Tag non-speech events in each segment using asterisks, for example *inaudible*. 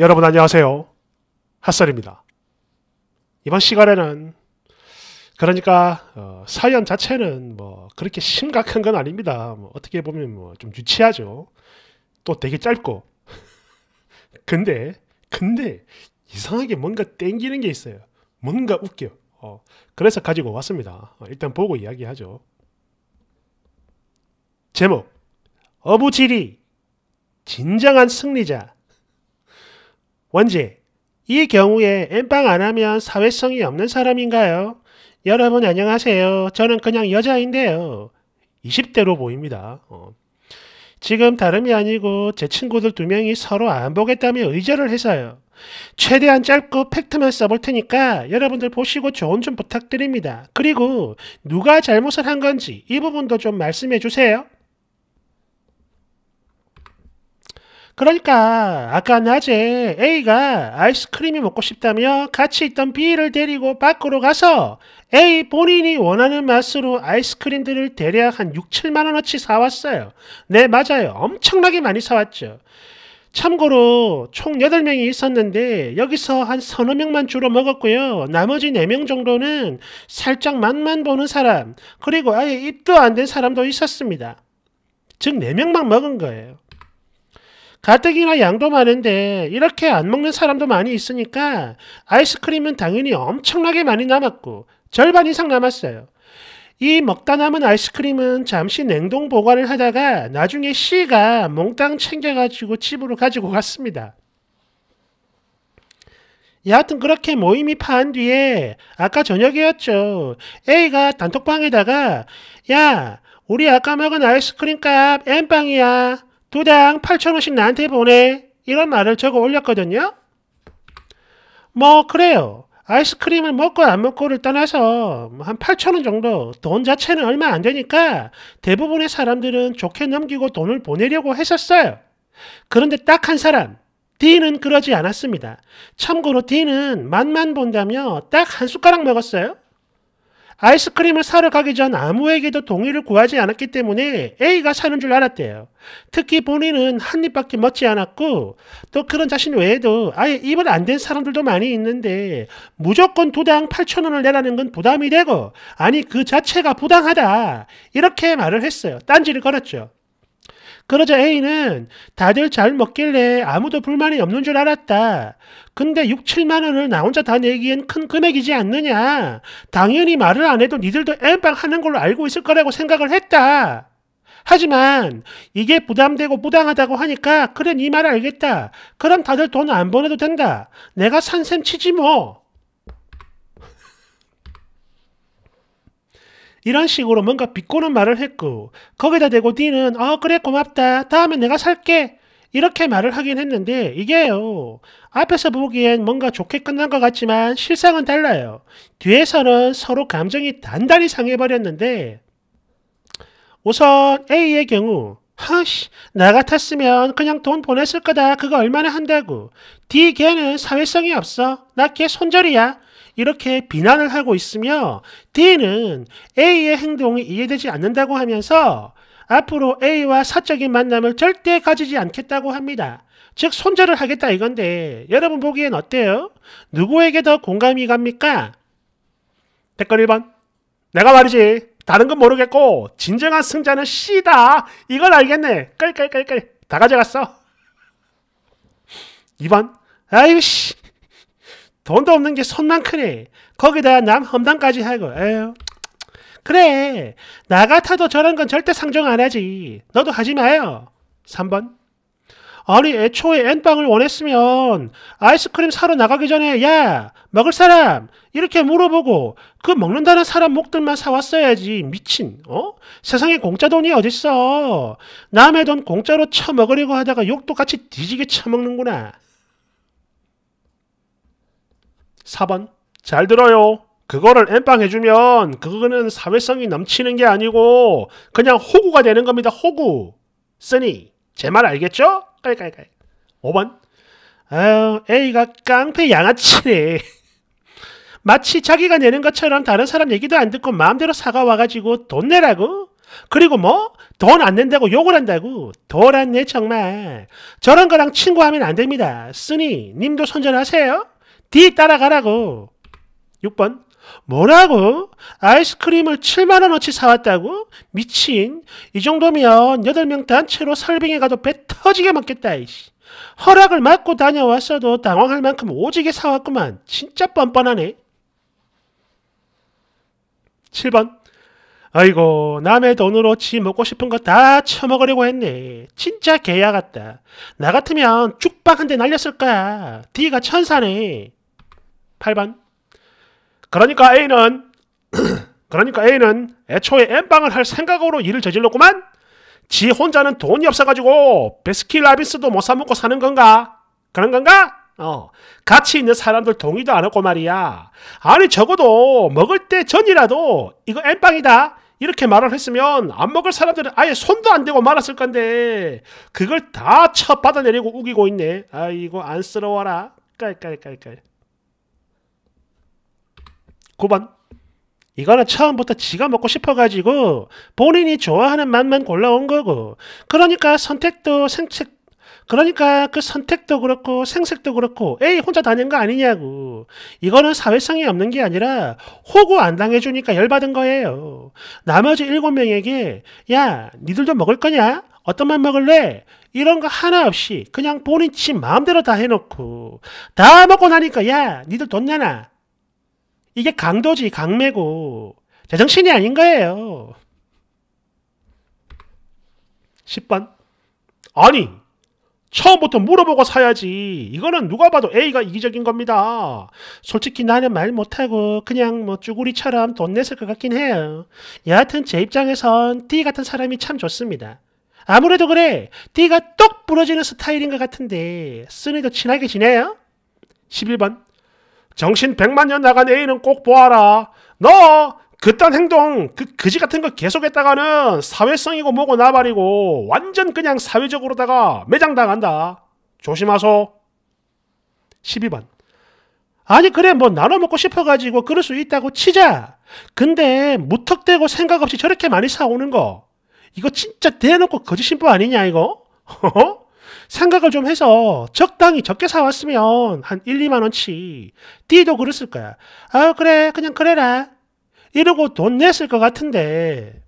여러분 안녕하세요. 핫설입니다. 이번 시간에는 그러니까 어, 사연 자체는 뭐 그렇게 심각한 건 아닙니다. 뭐 어떻게 보면 뭐좀 유치하죠. 또 되게 짧고 *laughs* 근데 근데 이상하게 뭔가 땡기는 게 있어요. 뭔가 웃겨. 어, 그래서 가지고 왔습니다. 어, 일단 보고 이야기하죠. 제목 어부지리 진정한 승리자 원제. 이 경우에 엠빵 안 하면 사회성이 없는 사람인가요? 여러분 안녕하세요. 저는 그냥 여자인데요. 20대로 보입니다. 어. 지금 다름이 아니고 제 친구들 두 명이 서로 안 보겠다며 의절을 해서요. 최대한 짧고 팩트만 써볼 테니까 여러분들 보시고 조언 좀 부탁드립니다. 그리고 누가 잘못을 한 건지 이 부분도 좀 말씀해 주세요. 그러니까 아까 낮에 A가 아이스크림이 먹고 싶다며 같이 있던 B를 데리고 밖으로 가서 A 본인이 원하는 맛으로 아이스크림들을 대략 한 6, 7만 원어치 사왔어요. 네, 맞아요. 엄청나게 많이 사왔죠. 참고로 총 8명이 있었는데 여기서 한 서너 명만 주로 먹었고요. 나머지 4명 정도는 살짝 맛만 보는 사람, 그리고 아예 입도 안 된 사람도 있었습니다. 즉 4명만 먹은 거예요. 가뜩이나 양도 많은데 이렇게 안 먹는 사람도 많이 있으니까 아이스크림은 당연히 엄청나게 많이 남았고 절반 이상 남았어요. 이 먹다 남은 아이스크림은 잠시 냉동 보관을 하다가 나중에 C가 몽땅 챙겨가지고 집으로 가지고 갔습니다. 여하튼 그렇게 모임이 파한 뒤에 아까 저녁이었죠. A가 단톡방에다가 야 우리 아까 먹은 아이스크림 값 N빵이야. 두당 8천원씩 나한테 보내. 이런 말을 적어 올렸거든요. 뭐 그래요. 아이스크림을 먹고 안 먹고를 떠나서 한 8천원 정도 돈 자체는 얼마 안 되니까 대부분의 사람들은 좋게 넘기고 돈을 보내려고 했었어요. 그런데 딱 한 사람, D는 그러지 않았습니다. 참고로 D는 맛만 본다며 딱 한 숟가락 먹었어요. 아이스크림을 사러 가기 전 아무에게도 동의를 구하지 않았기 때문에 A가 사는 줄 알았대요. 특히 본인은 한 입밖에 먹지 않았고 또 그런 자신 외에도 아예 입을 안댄 사람들도 많이 있는데 무조건 도당 8천원을 내라는 건 부담이 되고 아니 그 자체가 부당하다 이렇게 말을 했어요. 딴지를 걸었죠. 그러자 A는 다들 잘 먹길래 아무도 불만이 없는 줄 알았다. 근데 6, 7만 원을 나 혼자 다 내기엔 큰 금액이지 않느냐. 당연히 말을 안 해도 니들도 엠빵 하는 걸로 알고 있을 거라고 생각을 했다. 하지만 이게 부담되고 부당하다고 하니까 그래 니말 네 알겠다. 그럼 다들 돈 안 보내도 된다. 내가 산셈 치지 뭐. 이런 식으로 뭔가 비꼬는 말을 했고 거기다 대고 D는 어 그래 고맙다 다음에 내가 살게 이렇게 말을 하긴 했는데 이게요 앞에서 보기엔 뭔가 좋게 끝난 것 같지만 실상은 달라요 뒤에서는 서로 감정이 단단히 상해버렸는데 우선 A의 경우 하씨 나 같았으면 그냥 돈 보냈을 거다 그거 얼마나 한다고 D 걔는 사회성이 없어 나 걔 손절이야 이렇게 비난을 하고 있으며 D는 A의 행동이 이해되지 않는다고 하면서 앞으로 A와 사적인 만남을 절대 가지지 않겠다고 합니다. 즉 손절을 하겠다 이건데 여러분 보기엔 어때요? 누구에게 더 공감이 갑니까? 댓글 1번 내가 말이지 다른 건 모르겠고 진정한 승자는 C다 이걸 알겠네 끌끌끌끌 다 가져갔어 2번 아유 씨 돈도 없는 게 손만 크네. 거기다 남 험담까지 하고, 에휴. 그래, 나 같아도 저런 건 절대 상정 안 하지. 너도 하지 마요. 3번. 아니, 애초에 엔빵을 원했으면 아이스크림 사러 나가기 전에, 야, 먹을 사람! 이렇게 물어보고 그 먹는다는 사람 목들만 사왔어야지. 미친, 어? 세상에 공짜 돈이 어딨어. 남의 돈 공짜로 처먹으려고 하다가 욕도 같이 뒤지게 처먹는구나. 4번. 잘 들어요. 그거를 엠빵 해주면 그거는 사회성이 넘치는 게 아니고 그냥 호구가 되는 겁니다. 호구. 쓰니 제 말 알겠죠? 깔깔깔. 5번. 아유 A가 깡패 양아치네. *laughs* 마치 자기가 내는 것처럼 다른 사람 얘기도 안 듣고 마음대로 사과 와가지고 돈 내라고? 그리고 뭐? 돈 안 낸다고 욕을 한다고? 돌았네 정말. 저런 거랑 친구하면 안 됩니다. 쓰니 님도 선전하세요. D 따라가라고. 6번. 뭐라고? 아이스크림을 7만원어치 사왔다고? 미친. 이 정도면 8명 단체로 설빙에 가도 배 터지게 먹겠다, 이씨. 허락을 맞고 다녀왔어도 당황할 만큼 오지게 사왔구만. 진짜 뻔뻔하네. 7번. 아이고 남의 돈으로 지 먹고 싶은 거 다 처먹으려고 했네. 진짜 개야 같다. 나 같으면 쭉박 한데 날렸을 거야. D가 천사네. 8번. 그러니까 A는 *clears throat* 그러니까 A는 애초에 N방을 할 생각으로 일을 저질렀구만? 지 혼자는 돈이 없어가지고 베스킨 라빈스도 못 사먹고 사는 건가? 그런 건가? 어, 같이 있는 사람들 동의도 안 했고 말이야. 아니 적어도 먹을 때 전이라도 이거 N빵이다. 이렇게 말을 했으면 안 먹을 사람들은 아예 손도 안 대고 말았을 건데 그걸 다 쳐 받아내리고 우기고 있네. 아이고 안쓰러워라. 깔깔깔깔. 9번. 이거는 처음부터 지가 먹고 싶어가지고 본인이 좋아하는 맛만 골라온 거고 그러니까 선택도 생책 그러니까 그 선택도 그렇고 생색도 그렇고 에이 혼자 다닌 거 아니냐고 이거는 사회성이 없는 게 아니라 호구 안 당해주니까 열받은 거예요 나머지 7 명에게 야 니들도 먹을 거냐 어떤 맛 먹을래 이런 거 하나 없이 그냥 본인 치 마음대로 다 해놓고 다 먹고 나니까 야 니들 돈내놔 이게 강도지 강매고 제정신이 아닌 거예요. 10번 아니 처음부터 물어보고 사야지. 이거는 누가 봐도 A가 이기적인 겁니다. 솔직히 나는 말 못하고 그냥 뭐 쭈구리처럼 돈 냈을 것 같긴 해요. 여하튼 제 입장에선 D 같은 사람이 참 좋습니다. 아무래도 그래. D가 똑 부러지는 스타일인 것 같은데 쓰니도 친하게 지내요? 11번 정신 백만년 나간 애인은 꼭 보아라. 너 그딴 행동, 그 그지 같은 거 계속했다가는 사회성이고 뭐고 나발이고 완전 그냥 사회적으로다가 매장당한다. 조심하소. 12번. 아니 그래 뭐 나눠 먹고 싶어가지고 그럴 수 있다고 치자. 근데 무턱대고 생각 없이 저렇게 많이 사오는 거 이거 진짜 대놓고 거짓 신부 아니냐 이거? *laughs* 허허? 생각을 좀 해서 적당히 적게 사왔으면 한 1, 2만원치. D도 그랬을 거야. 아, 그래. 그냥 그래라. 이러고 돈 냈을 것 같은데.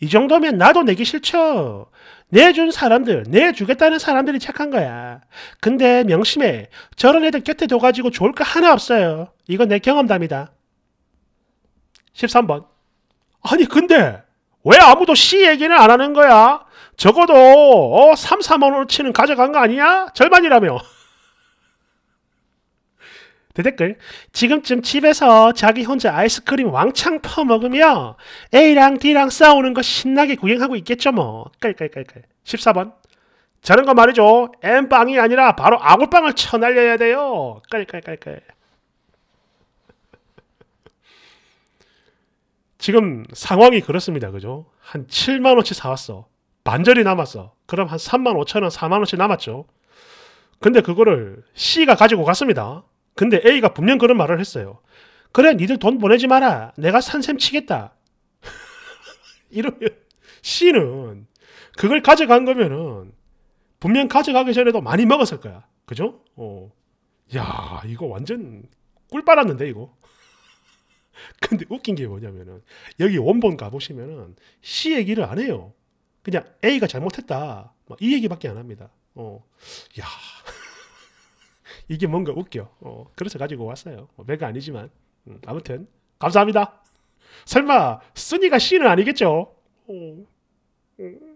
이 정도면 나도 내기 싫죠. 내준 사람들, 내주겠다는 사람들이 착한 거야. 근데 명심해. 저런 애들 곁에 둬가지고 좋을 거 하나 없어요. 이건 내 경험담이다. 13번. 아니, 근데 왜 아무도 씨 얘기는 안 하는 거야? 적어도 어, 3, 4만 원어치는 가져간 거아니냐 절반이라며. *laughs* 대댓글 지금쯤 집에서 자기 혼자 아이스크림 왕창 퍼먹으며 A랑 D랑 싸우는 거 신나게 구경하고 있겠죠 뭐. 깔깔깔깔. 14번 저런 거 말이죠. M빵이 아니라 바로 아골빵을 쳐날려야 돼요. 깔깔깔깔. 지금 상황이 그렇습니다. 그죠? 한 7만원치 사왔어. 반절이 남았어. 그럼 한 3만 5천 원, 4만 원씩 남았죠. 근데 그거를 C가 가지고 갔습니다. 근데 A가 분명 그런 말을 했어요. 그래, 니들 돈 보내지 마라. 내가 산샘 치겠다. *laughs* 이러면 C는 그걸 가져간 거면은 분명 가져가기 전에도 많이 먹었을 거야. 그죠? 어. 야, 이거 완전 꿀 빨았는데, 이거. *laughs* 근데 웃긴 게 뭐냐면은 여기 원본 가보시면은 C 얘기를 안 해요. 그냥 A가 잘못했다. 이 얘기밖에 안 합니다. 어, 야 *laughs* 이게 뭔가 웃겨. 어, 그래서 가지고 왔어요. 어, 배가 아니지만 음, 아무튼 감사합니다. 설마 순이가 C는 아니겠죠? 어, 음.